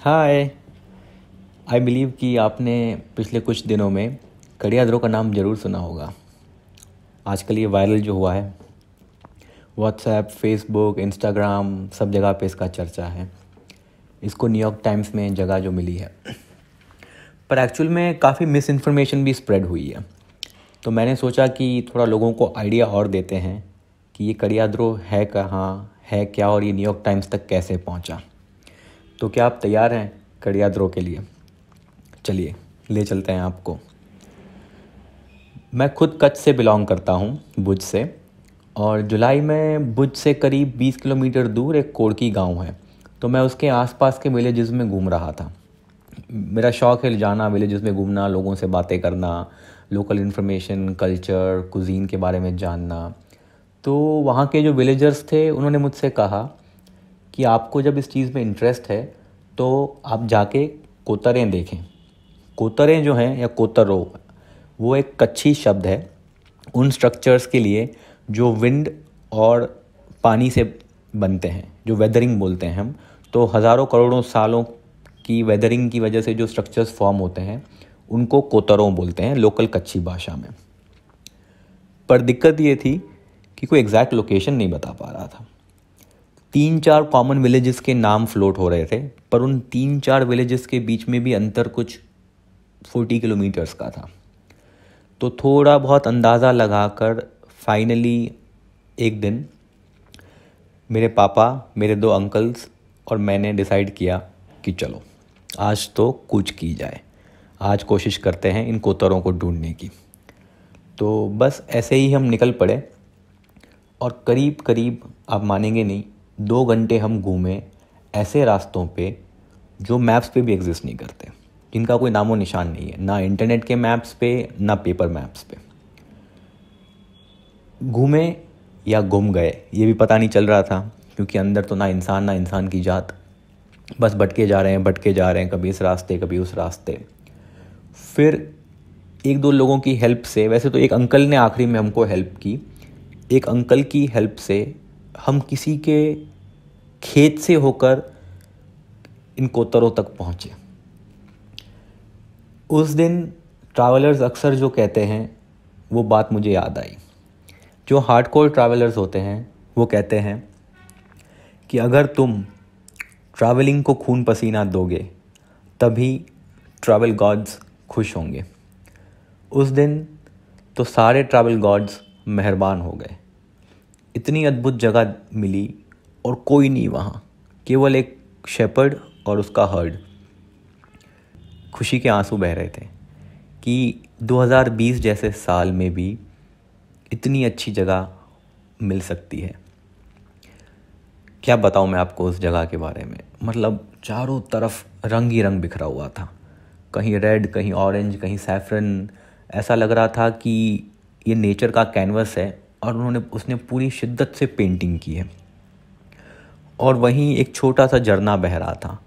hi I believe कि आपने पिछले कुछ दिनों में कड़ियाद्रो का नाम ज़रूर सुना होगा आजकल ये वायरल जो हुआ है व्हाट्सएप फेसबुक इंस्टाग्राम सब जगह पे इसका चर्चा है इसको न्यूयॉर्क टाइम्स में जगह जो मिली है पर एक्चुअल में काफ़ी मिस इन्फॉर्मेशन भी स्प्रेड हुई है तो मैंने सोचा कि थोड़ा लोगों को आइडिया और देते हैं कि ये कड़ियाद्रो है कहाँ है क्या और ये न्यूयॉर्क टाइम्स तक कैसे पहुँचा तो क्या आप तैयार हैं कड़िया द्रोह के लिए चलिए ले चलते हैं आपको मैं खुद कच्छ से बिलोंग करता हूँ भुज से और जुलाई में भुज से करीब 20 किलोमीटर दूर एक कोड़की गांव है तो मैं उसके आसपास के विलेजेस में घूम रहा था मेरा शौक़ है जाना विलेजेस में घूमना लोगों से बातें करना लोकल इन्फॉर्मेशन कल्चर कुजीन के बारे में जानना तो वहाँ के जो विलेजर्स थे उन्होंने मुझसे कहा कि आपको जब इस चीज़ में इंटरेस्ट है तो आप जाके कोतरें देखें कोतरें जो हैं या कोतरो वो एक कच्छी शब्द है उन स्ट्रक्चर्स के लिए जो विंड और पानी से बनते हैं जो वेदरिंग बोलते हैं हम तो हज़ारों करोड़ों सालों की वेदरिंग की वजह से जो स्ट्रक्चर्स फॉर्म होते हैं उनको कोतरों बोलते हैं लोकल कच्छी भाषा में पर दिक्कत ये थी कि कोई एग्जैक्ट लोकेशन नहीं बता पा रहा था तीन चार कॉमन विलेजेस के नाम फ्लोट हो रहे थे पर उन तीन चार विलेजेस के बीच में भी अंतर कुछ फोर्टी किलोमीटर्स का था तो थोड़ा बहुत अंदाज़ा लगाकर फाइनली एक दिन मेरे पापा मेरे दो अंकल्स और मैंने डिसाइड किया कि चलो आज तो कुछ की जाए आज कोशिश करते हैं इन कोतरों को ढूंढने की तो बस ऐसे ही हम निकल पड़े और करीब करीब आप मानेंगे नहीं दो घंटे हम घूमें ऐसे रास्तों पे जो मैप्स पे भी एग्जिस्ट नहीं करते जिनका कोई नामो निशान नहीं है ना इंटरनेट के मैप्स पे ना पेपर मैप्स पे घूमे या घूम गए ये भी पता नहीं चल रहा था क्योंकि अंदर तो ना इंसान ना इंसान की जात बस भटके जा रहे हैं भटके जा रहे हैं कभी इस रास्ते कभी उस रास्ते फिर एक दो लोगों की हेल्प से वैसे तो एक अंकल ने आखिरी में हमको हेल्प की एक अंकल की हेल्प से हम किसी के खेत से होकर इन कोतरों तक पहुँचे उस दिन ट्रैवलर्स अक्सर जो कहते हैं वो बात मुझे याद आई जो हार्डकोर ट्रैवलर्स होते हैं वो कहते हैं कि अगर तुम ट्रैवलिंग को खून पसीना दोगे तभी ट्रैवल गॉड्स खुश होंगे उस दिन तो सारे ट्रैवल गॉड्स मेहरबान हो गए इतनी अद्भुत जगह मिली और कोई नहीं वहाँ केवल एक शेपर्ड और उसका हर्ड खुशी के आंसू बह रहे थे कि 2020 जैसे साल में भी इतनी अच्छी जगह मिल सकती है क्या बताऊँ मैं आपको उस जगह के बारे में मतलब चारों तरफ रंग ही रंग बिखरा हुआ था कहीं रेड कहीं ऑरेंज कहीं सैफरन ऐसा लग रहा था कि ये नेचर का कैनवस है और उन्होंने उसने पूरी शिद्दत से पेंटिंग की है और वहीं एक छोटा सा झरना बह रहा था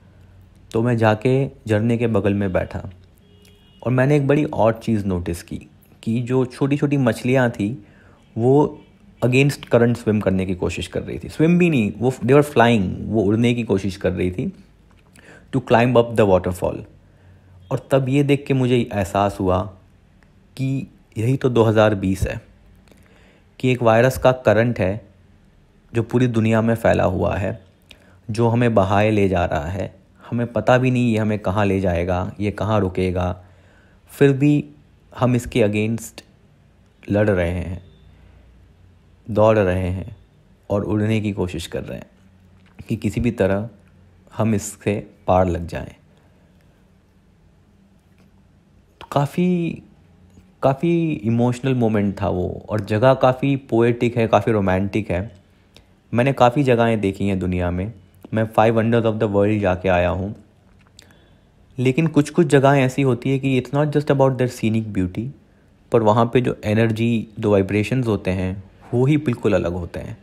तो मैं जाके झरने के बगल में बैठा और मैंने एक बड़ी और चीज़ नोटिस की कि जो छोटी छोटी मछलियाँ थी वो अगेंस्ट करंट स्विम करने की कोशिश कर रही थी स्विम भी नहीं वो दे आर फ्लाइंग वो उड़ने की कोशिश कर रही थी to climb up the waterfall और तब ये देख के मुझे एहसास हुआ कि यही तो 2020 है कि एक वायरस का करंट है जो पूरी दुनिया में फैला हुआ है जो हमें बहाए ले जा रहा है हमें पता भी नहीं ये हमें कहाँ ले जाएगा ये कहाँ रुकेगा फिर भी हम इसके अगेंस्ट लड़ रहे हैं दौड़ रहे हैं और उड़ने की कोशिश कर रहे हैं कि किसी भी तरह हम इससे पार लग जाएं तो काफ़ी काफ़ी इमोशनल मोमेंट था वो और जगह काफ़ी पोएटिक है काफ़ी रोमांटिक है मैंने काफ़ी जगहें देखी हैं दुनिया में मैं five wonders of the world जाके आया हूँ लेकिन कुछ कुछ जगहें ऐसी होती है कि it's not just about the scenic beauty पर वहाँ पे जो एनर्जी जो वाइब्रेशंस होते हैं वो ही बिल्कुल अलग होते हैं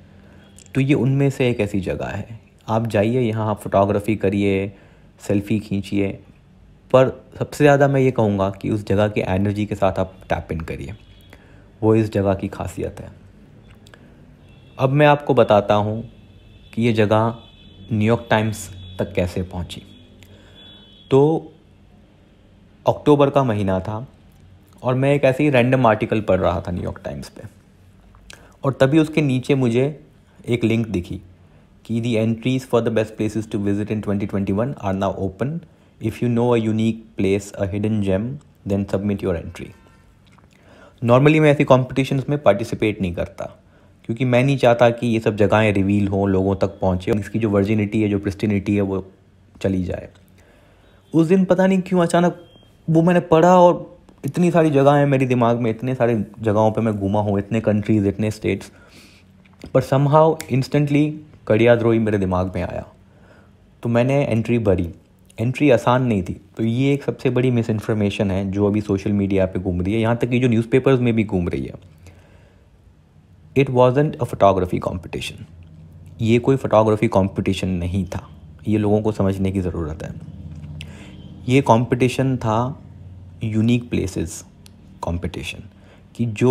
तो ये उनमें से एक ऐसी जगह है आप जाइए यहाँ आप फोटोग्राफी करिए सेल्फी खींचिए पर सबसे ज़्यादा मैं ये कहूँगा कि उस जगह की एनर्जी के साथ आप टैप इन करिए वो इस जगह की खासियत है अब मैं आपको बताता हूँ कि ये जगह न्यूयॉर्क टाइम्स तक कैसे पहुँची तो अक्टूबर का महीना था और मैं एक ऐसे ही रैंडम आर्टिकल पढ़ रहा था न्यूयॉर्क टाइम्स पे और तभी उसके नीचे मुझे एक लिंक दिखी कि the entries for the best places to visit in 2021 are now open if you know a unique place a hidden gem then submit your entry normally मैं ऐसी कॉम्पिटिशन्स में पार्टिसिपेट नहीं करता क्योंकि मैं नहीं चाहता कि ये सब जगहें रिवील हों लोगों तक पहुँचे इसकी जो वर्जिनिटी है जो प्रिस्टिनिटी है वो चली जाए उस दिन पता नहीं क्यों अचानक वो मैंने पढ़ा और इतनी सारी जगह हैं मेरे दिमाग में इतने सारे जगहों पे मैं घूमा हूँ इतने कंट्रीज़ इतने स्टेट्स पर समहाव इंस्टेंटली कड़ियाद्रोही मेरे दिमाग में आया तो मैंने एंट्री भरी एंट्री आसान नहीं थी तो ये एक सबसे बड़ी मिस इन्फॉर्मेशन है जो अभी सोशल मीडिया पे घूम रही है यहाँ तक कि जो न्यूज़पेपर्स में भी घूम रही है it wasn't a photography competition ये कोई फ़ोटोग्राफी कॉम्पिटिशन नहीं था ये लोगों को समझने की ज़रूरत है ये कॉम्पिटिशन था यूनिक प्लेसेस कॉम्पिटिशन कि जो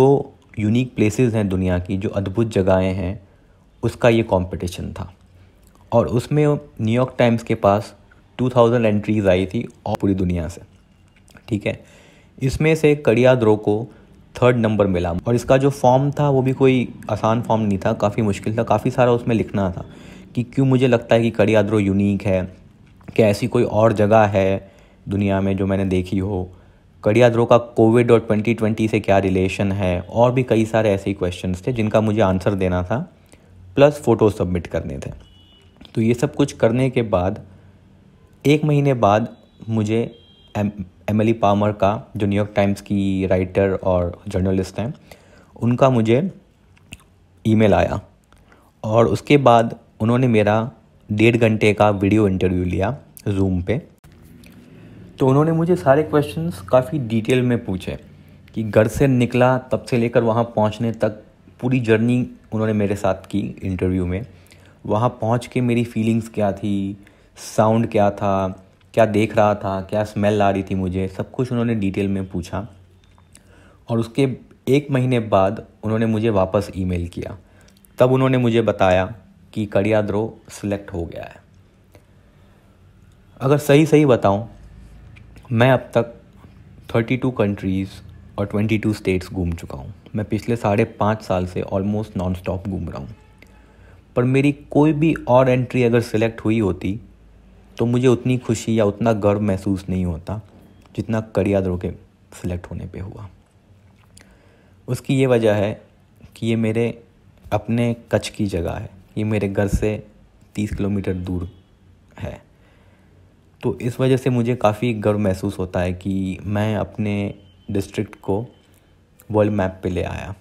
यूनिक प्लेसेस हैं दुनिया की जो अद्भुत जगहें हैं उसका ये कॉम्पिटिशन था और उसमें न्यूयॉर्क टाइम्स के पास 2000 एंट्रीज आई थी और पूरी दुनिया से ठीक है इसमें से कड़ियाद्रो को थर्ड नंबर मिला और इसका जो फॉर्म था वो भी कोई आसान फॉर्म नहीं था काफ़ी मुश्किल था काफ़ी सारा उसमें लिखना था कि क्यों मुझे लगता है कि कड़ियाद्रो यूनिक है क्या ऐसी कोई और जगह है दुनिया में जो मैंने देखी हो कड़ियाद्रो का कोविड और 2020 से क्या रिलेशन है और भी कई सारे ऐसे ही क्वेश्चन थे जिनका मुझे आंसर देना था प्लस फ़ोटो सबमिट करने थे तो ये सब कुछ करने के बाद एक महीने बाद मुझे एम एमली पामर का जो न्यूयॉर्क टाइम्स की राइटर और जर्नलिस्ट हैं उनका मुझे ईमेल आया और उसके बाद उन्होंने मेरा डेढ़ घंटे का वीडियो इंटरव्यू लिया जूम पे तो उन्होंने मुझे सारे क्वेश्चंस काफ़ी डिटेल में पूछे कि घर से निकला तब से लेकर वहाँ पहुँचने तक पूरी जर्नी उन्होंने मेरे साथ की इंटरव्यू में वहाँ पहुँच के मेरी फीलिंग्स क्या थी साउंड क्या था क्या देख रहा था क्या स्मेल आ रही थी मुझे सब कुछ उन्होंने डिटेल में पूछा और उसके एक महीने बाद उन्होंने मुझे वापस ईमेल किया तब उन्होंने मुझे बताया कि कड़ियाद्रो सिलेक्ट हो गया है अगर सही सही बताऊं मैं अब तक 32 कंट्रीज़ और 22 स्टेट्स घूम चुका हूँ मैं पिछले साढ़े पाँच साल से ऑलमोस्ट नॉन स्टॉप घूम रहा हूँ पर मेरी कोई भी और एंट्री अगर सिलेक्ट हुई होती तो मुझे उतनी खुशी या उतना गर्व महसूस नहीं होता जितना करिया द्रो के सिलेक्ट होने पे हुआ उसकी ये वजह है कि ये मेरे अपने कच्छ की जगह है ये मेरे घर से तीस किलोमीटर दूर है तो इस वजह से मुझे काफ़ी गर्व महसूस होता है कि मैं अपने डिस्ट्रिक्ट को वर्ल्ड मैप पे ले आया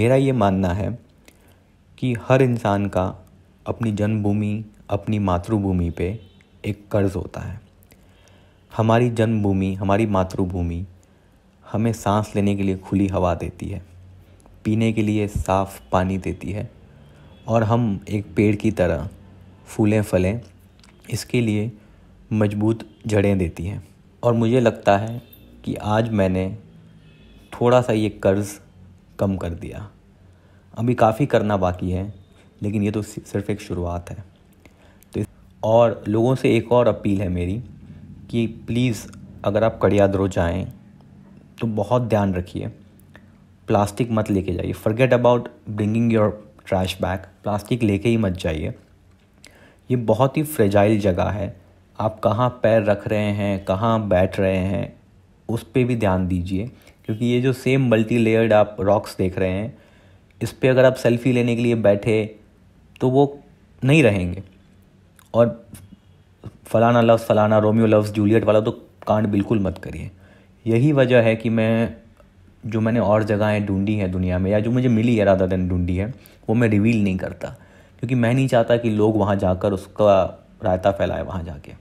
मेरा ये मानना है कि हर इंसान का अपनी जन्मभूमि अपनी मातृभूमि पे एक कर्ज़ होता है हमारी जन्मभूमि हमारी मातृभूमि हमें सांस लेने के लिए खुली हवा देती है पीने के लिए साफ़ पानी देती है और हम एक पेड़ की तरह फूलें फलें इसके लिए मजबूत जड़ें देती हैं और मुझे लगता है कि आज मैंने थोड़ा सा ये कर्ज़ कम कर दिया अभी काफ़ी करना बाकी है लेकिन ये तो सिर्फ एक शुरुआत है और लोगों से एक और अपील है मेरी कि प्लीज़ अगर आप रो जाएँ तो बहुत ध्यान रखिए प्लास्टिक मत लेके जाइए forget about bringing your trash bag plastic लेके ही मत जाइए ये बहुत ही फ्रेजाइल जगह है आप कहाँ पैर रख रहे हैं कहाँ बैठ रहे हैं उस पर भी ध्यान दीजिए क्योंकि ये जो सेम मल्टी लेयर्ड आप रॉक्स देख रहे हैं इस पर अगर आप सेल्फी लेने के लिए बैठे तो वो नहीं रहेंगे और फ़लाना लफ्ज़ फ़लाना रोमियो लफ्ज़ जूलियट वाला तो कांड बिल्कुल मत करिए यही वजह है कि मैं जो मैंने और जगहें ढूंढी हैं दुनिया में या जो मुझे मिली है राधा दिन ढूंढी है वो मैं रिवील नहीं करता क्योंकि मैं नहीं चाहता कि लोग वहाँ जाकर उसका रायता फैलाए वहाँ जाके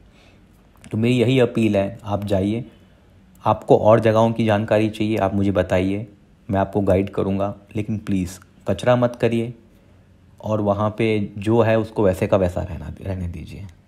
तो मेरी यही अपील है आप जाइए आपको और जगहों की जानकारी चाहिए आप मुझे बताइए मैं आपको गाइड करूँगा लेकिन प्लीज़ कचरा मत करिए और वहाँ पे जो है उसको वैसे का वैसा रहना रहने दीजिए